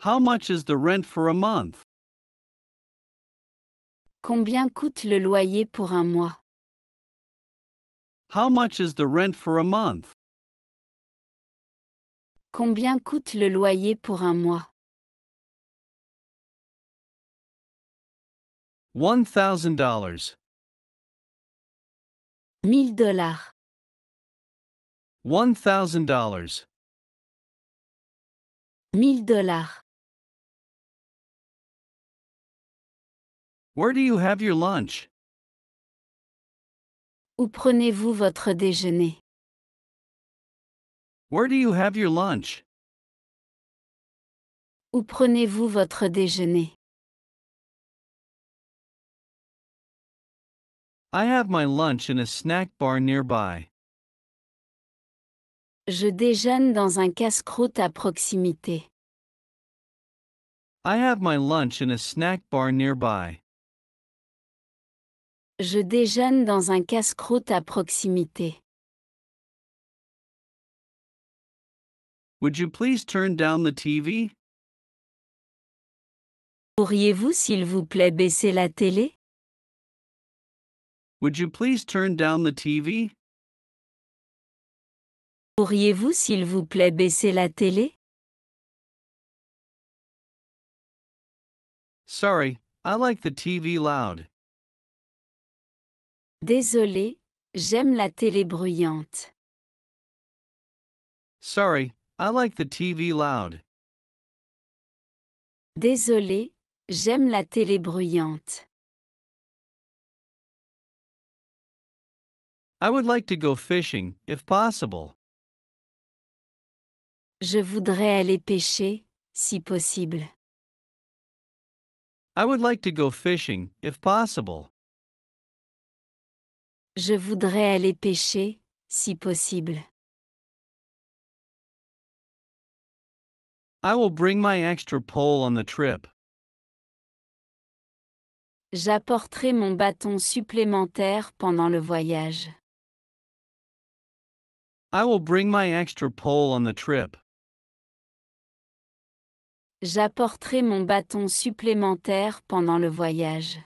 How much is the rent for a month? Combien coûte le loyer pour un mois? How much is the rent for a month? Combien coûte le loyer pour un mois? 1000 dollars. 1000 dollars. 1000 dollars. 1000 dollars. Where do you have your lunch? Où prenez-vous votre déjeuner? Where do you have your lunch? Où prenez-vous votre déjeuner? I have my lunch in a snack bar nearby. Je déjeune dans un casse-croûte à proximité. I have my lunch in a snack bar nearby. Je déjeune dans un casse-croûte à proximité. Would you please turn down the TV? Pourriez-vous s'il vous plaît baisser la télé? Would you please turn down the TV? Pourriez-vous s'il vous plaît baisser la télé? Sorry, I like the TV loud. Désolé, j'aime la télé bruyante. Sorry, I like the TV loud. Désolé, j'aime la télé bruyante. I would like to go fishing, if possible. Je voudrais aller pêcher, si possible. I would like to go fishing, if possible. Je voudrais aller pêcher, si possible. I will bring my extra pole on the trip. J'apporterai mon bâton supplémentaire pendant le voyage. I will bring my extra pole on the trip. J'apporterai mon bâton supplémentaire pendant le voyage.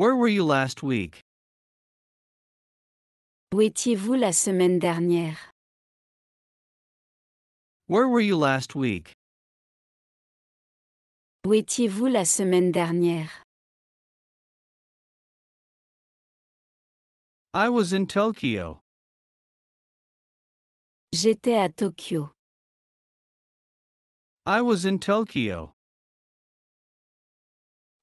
Where were you last week? Où étiez-vous la semaine dernière? Where were you last week? Où étiez-vous la semaine dernière? I was in Tokyo. J'étais à Tokyo. I was in Tokyo.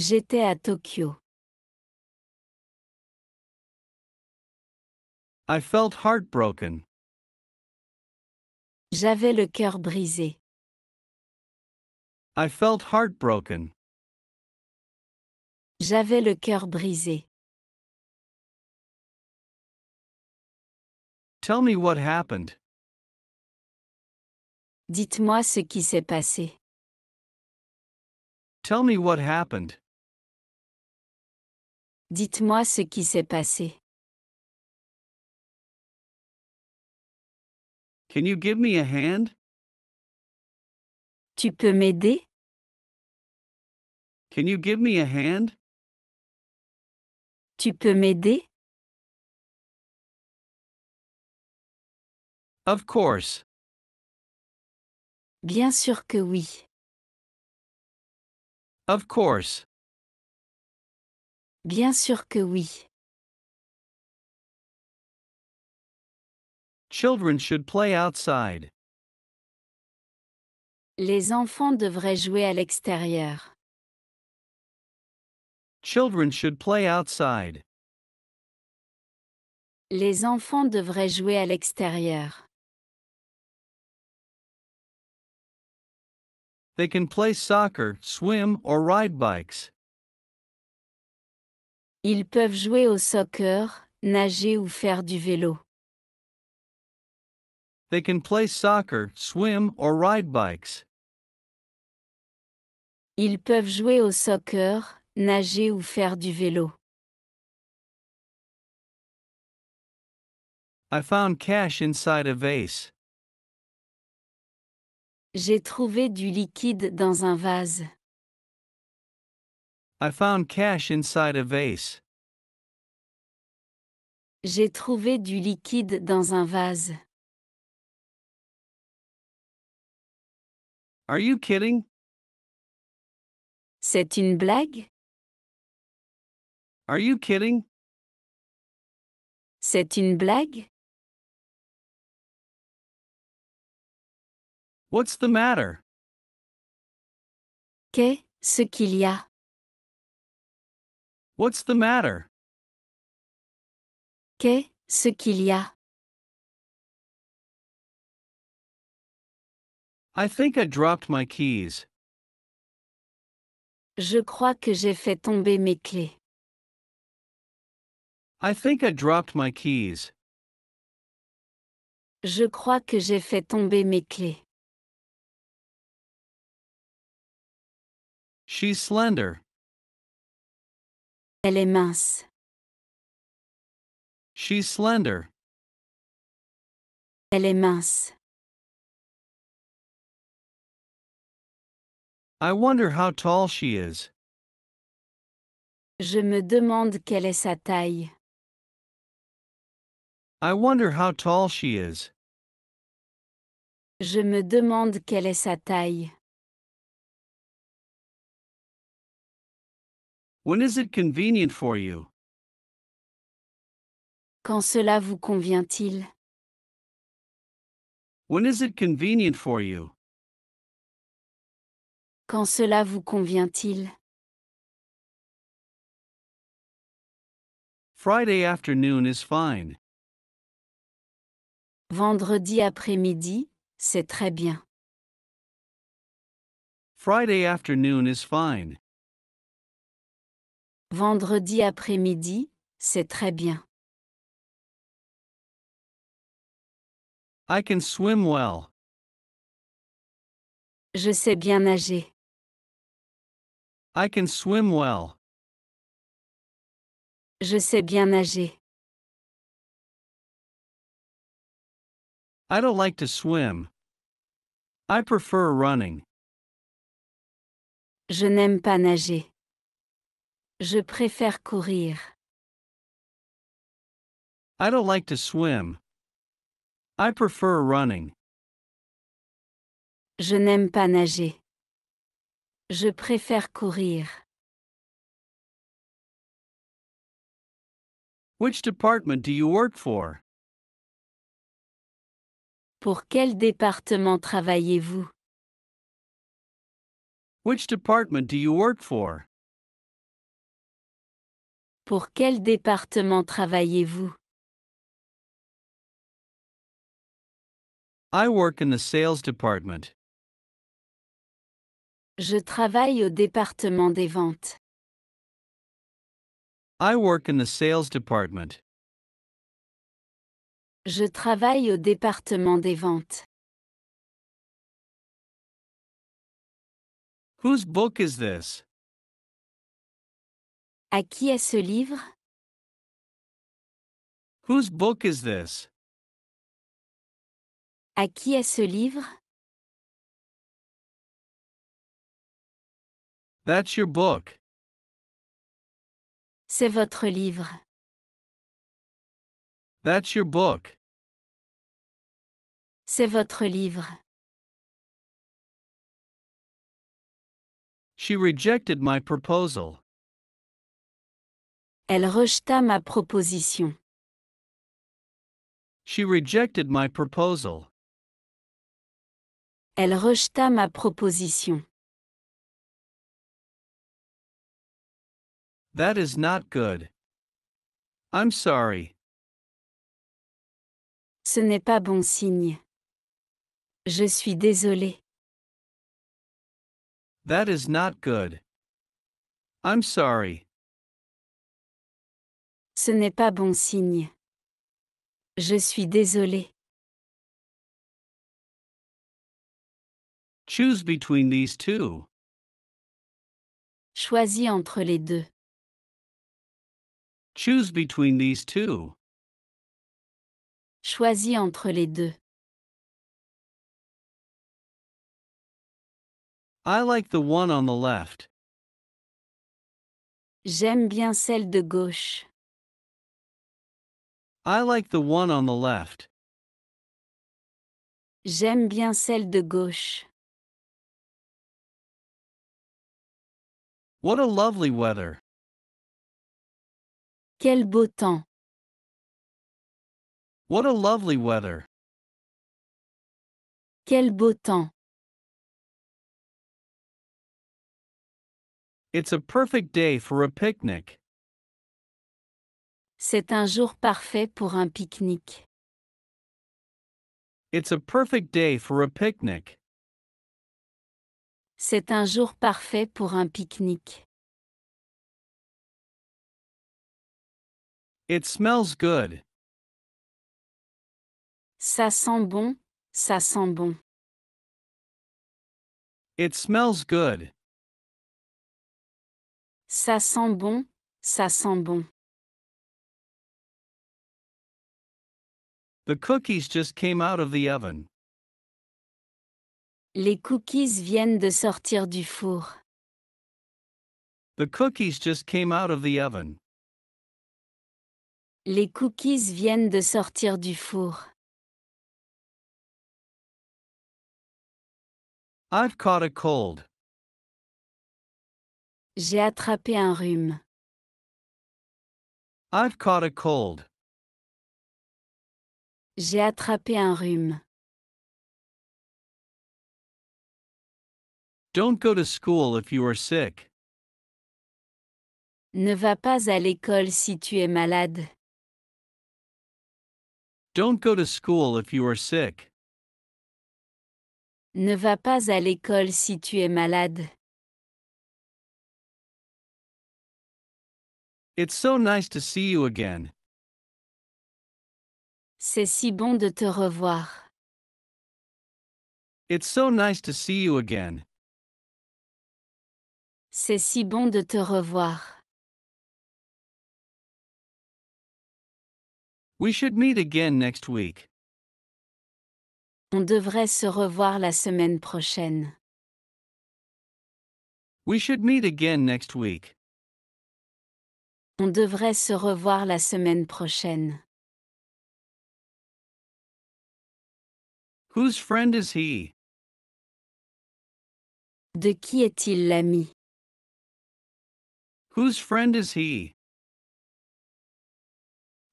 J'étais à Tokyo. I felt heartbroken. J'avais le cœur brisé. I felt heartbroken. J'avais le cœur brisé. Tell me what happened. Dites-moi ce qui s'est passé. Tell me what happened. Dites-moi ce qui s'est passé. Can you give me a hand? Tu peux m'aider? Can you give me a hand? Tu peux m'aider? Of course. Bien sûr que oui. Of course. Bien sûr que oui. Children should play outside. Les enfants devraient jouer à l'extérieur. Children should play outside. Les enfants devraient jouer à l'extérieur. They can play soccer, swim, or ride bikes. Ils peuvent jouer au soccer, nager ou faire du vélo. They can play soccer, swim or ride bikes. Ils peuvent jouer au soccer, nager ou faire du vélo. I found cash inside a vase. J'ai trouvé du liquide dans un vase. I found cash inside a vase. J'ai trouvé du liquide dans un vase. Are you kidding? C'est une blague? Are you kidding? C'est une blague? What's the matter? Qu'est-ce qu'il y a? What's the matter? Qu'est-ce qu'il y a? I think I dropped my keys. Je crois que j'ai fait tomber mes clés. I think I dropped my keys. Je crois que j'ai fait tomber mes clés. She's slender. Elle est mince. She's slender. Elle est mince. I wonder how tall she is. Je me demande quelle est sa taille. I wonder how tall she is. Je me demande quelle est sa taille. When is it convenient for you? Quand cela vous convient-il? When is it convenient for you? Quand cela vous convient-il Friday afternoon is fine. Vendredi après-midi, c'est très bien. Friday afternoon is fine. Vendredi après-midi, c'est très bien. I can swim well. Je sais bien nager. I can swim well. Je sais bien nager. I don't like to swim. I prefer running. Je n'aime pas nager. Je préfère courir. I don't like to swim. I prefer running. Je n'aime pas nager. Je préfère courir. Which department do you work for? Pour quel département travaillez-vous? Which department do you work for? Pour quel département travaillez-vous? I work in the sales department. Je travaille au département des ventes. I work in the sales department. Je travaille au département des ventes. Whose book is this? À qui est ce livre? Whose book is this? À qui est ce livre? That's your book. C'est votre livre. That's your book. C'est votre livre. She rejected my proposal. Elle rejeta ma proposition. She rejected my proposal. Elle rejeta ma proposition. That is not good. I'm sorry. Ce n'est pas bon signe. Je suis désolé. That is not good. I'm sorry. Ce n'est pas bon signe. Je suis désolé. Choose between these two. Choisis entre les deux. Choose between these two. Choisis entre les deux. I like the one on the left. J'aime bien celle de gauche. I like the one on the left. J'aime bien celle de gauche. What a lovely weather. Quel beau temps. What a lovely weather. Quel beau temps. It's a perfect day for a picnic. C'est un jour parfait pour un pique-nique. It's a perfect day for a picnic. C'est un jour parfait pour un pique-nique. It smells good. Ça sent bon, ça sent bon. It smells good. Ça sent bon, ça sent bon. The cookies just came out of the oven. Les cookies viennent de sortir du four. The cookies just came out of the oven. Les cookies viennent de sortir du four. I've caught a cold. J'ai attrapé un rhume. I've caught a cold. J'ai attrapé un rhume. Don't go to school if you are sick. Ne va pas à l'école si tu es malade. Don't go to school if you are sick. Ne va pas à l'école si tu es malade. It's so nice to see you again. C'est si bon de te revoir. It's so nice to see you again. C'est si bon de te revoir. We should meet again next week. On devrait se revoir la semaine prochaine. We should meet again next week. On devrait se revoir la semaine prochaine. Whose friend is he? De qui est-il l'ami? Whose friend is he?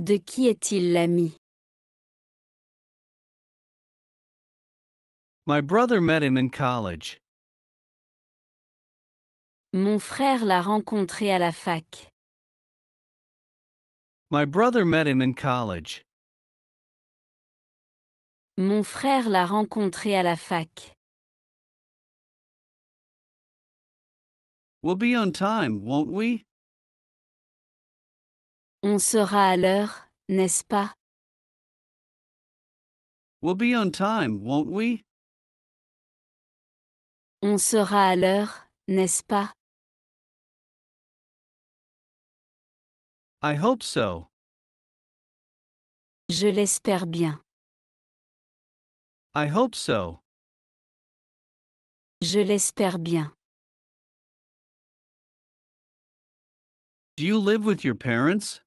De qui est-il l'ami? My brother met him in college. Mon frère l'a rencontré à la fac. My brother met him in college. Mon frère l'a rencontré à la fac. We'll be on time, won't we? On sera à l'heure, n'est-ce pas? We'll be on time, won't we? On sera à l'heure, n'est-ce pas? I hope so. Je l'espère bien. I hope so. Je l'espère bien. Do you live with your parents?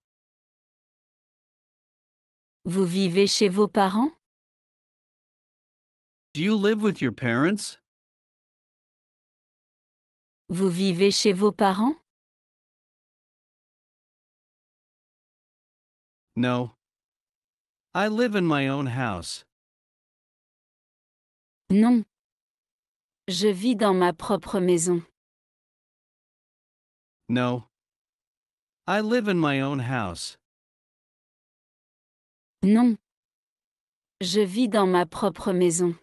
Vous vivez chez vos parents? Do you live with your parents? Vous vivez chez vos parents? No. I live in my own house. Non. Je vis dans ma propre maison. No. I live in my own house. Non. Je vis dans ma propre maison.